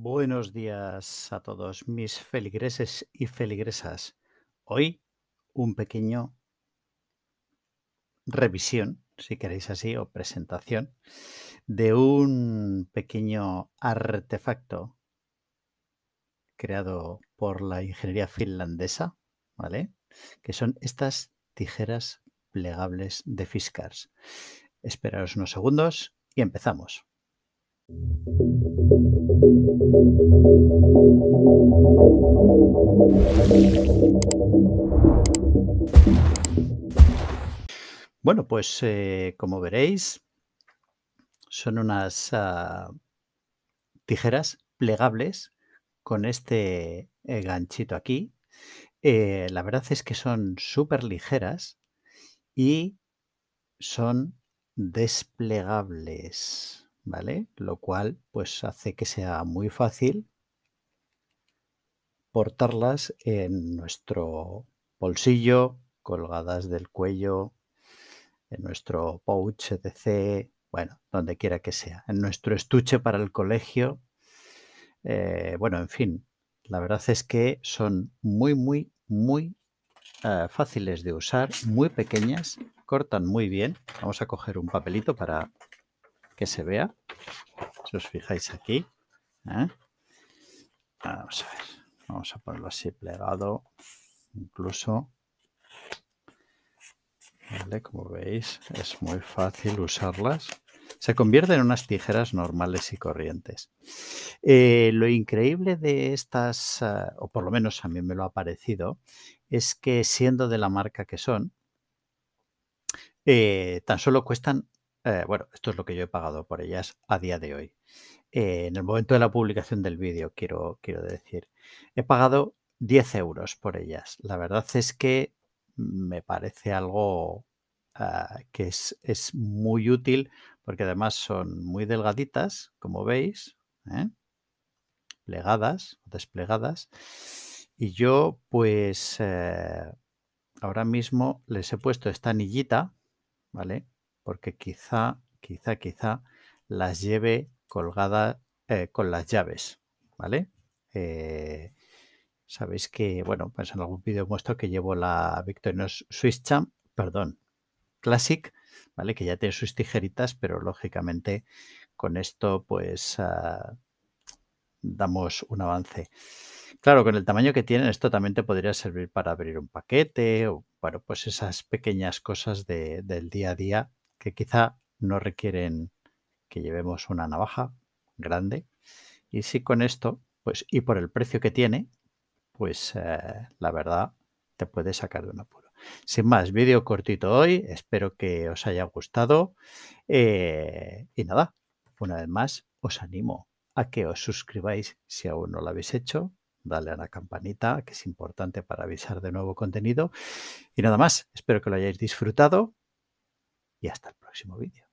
Buenos días a todos mis feligreses y feligresas. Hoy un pequeño revisión, si queréis así, o presentación de un pequeño artefacto creado por la ingeniería finlandesa, ¿vale? Que son estas tijeras plegables de Fiskars. Esperaos unos segundos y empezamos. Bueno, pues eh, como veréis, son unas ah, tijeras plegables con este eh, ganchito aquí. Eh, la verdad es que son súper ligeras y son desplegables. Lo cual pues hace que sea muy fácil portarlas en nuestro bolsillo, colgadas del cuello, en nuestro pouch, C, Bueno, donde quiera que sea, en nuestro estuche para el colegio. Eh, bueno, en fin, la verdad es que son muy, muy, muy eh, fáciles de usar, muy pequeñas, cortan muy bien. Vamos a coger un papelito para que se vea. Si os fijáis aquí. ¿eh? Vamos a ver. ponerlo así plegado. Incluso. Como veis, es muy fácil usarlas. Se convierten en unas tijeras normales y corrientes. Eh, lo increíble de estas, eh, o por lo menos a mí me lo ha parecido, es que siendo de la marca que son, tan solo cuestan eh, bueno, esto es lo que yo he pagado por ellas a día de hoy. Eh, en el momento de la publicación del vídeo, quiero, quiero decir, he pagado 10 euros por ellas. La verdad es que me parece algo ah, que es, muy útil porque además son muy delgaditas, como veis, ¿eh? plegadas o desplegadas. Y yo pues ahora mismo les he puesto esta anillita, ¿vale? porque quizá, quizá, quizá las lleve colgadas eh, con las llaves, ¿vale? Eh, sabéis que, bueno, pues en algún vídeo muestro que llevo la Victorinox Swiss Champ, perdón, Classic, ¿vale? Que ya tiene sus tijeritas, pero lógicamente con esto pues ah, damos un avance. Claro, con el tamaño que tienen, esto también te podría servir para abrir un paquete o, bueno, pues esas pequeñas cosas del día a día quizá no requieren que llevemos una navaja grande. Y si con esto, pues, y por el precio que tiene, pues eh, la verdad te puede sacar de un apuro. Sin más, vídeo cortito hoy, espero que os haya gustado. Eh, y nada, una vez más, os animo a que os suscribáis si aún no lo habéis hecho. Dale a la campanita, que es importante para avisar de nuevo contenido. Y nada más, espero que lo hayáis disfrutado y hasta próximo vídeo.